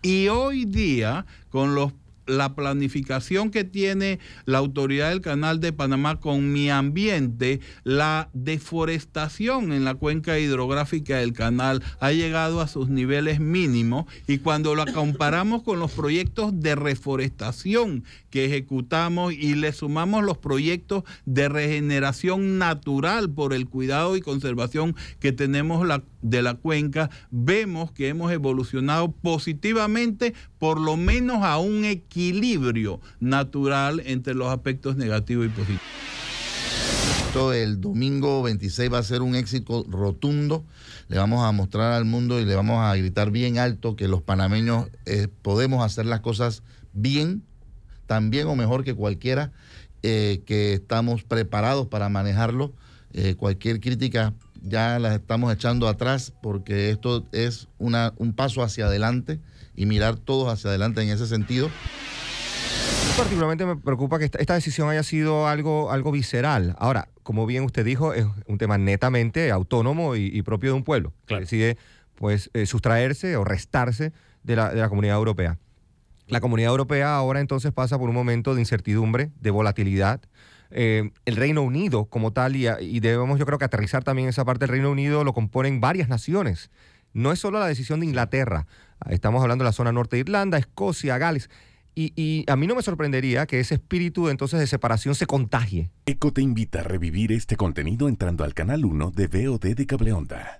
Y hoy día, con los la planificación que tiene la autoridad del Canal de Panamá con mi ambiente, la deforestación en la cuenca hidrográfica del canal ha llegado a sus niveles mínimos y cuando la comparamos con los proyectos de reforestación que ejecutamos y le sumamos los proyectos de regeneración natural por el cuidado y conservación que tenemos de la cuenca, vemos que hemos evolucionado positivamente por lo menos a un equilibrio equilibrio natural entre los aspectos negativos y positivos. Esto el domingo 26 va a ser un éxito rotundo. Le vamos a mostrar al mundo y le vamos a gritar bien alto que los panameños eh, podemos hacer las cosas bien, tan bien o mejor que cualquiera, eh, que estamos preparados para manejarlo. Eh, cualquier crítica ya las estamos echando atrás porque esto es una, un paso hacia adelante y mirar todos hacia adelante en ese sentido particularmente me preocupa que esta, decisión haya sido algo, algo visceral. Ahora, como bien usted dijo, es un tema netamente autónomo y, propio de un pueblo decide pues, eh, sustraerse o restarse de la, comunidad europea. La comunidad europea ahora entonces pasa por un momento de incertidumbre, de volatilidad. Eh, el Reino Unido como tal, y, debemos yo creo que aterrizar también esa parte, del Reino Unido lo componen varias naciones. No es solo la decisión de Inglaterra, estamos hablando de la zona norte de Irlanda, Escocia, Gales. Y, a mí no me sorprendería que ese espíritu entonces de separación se contagie. ECO te invita a revivir este contenido entrando al canal 1 de VOD de Cableonda.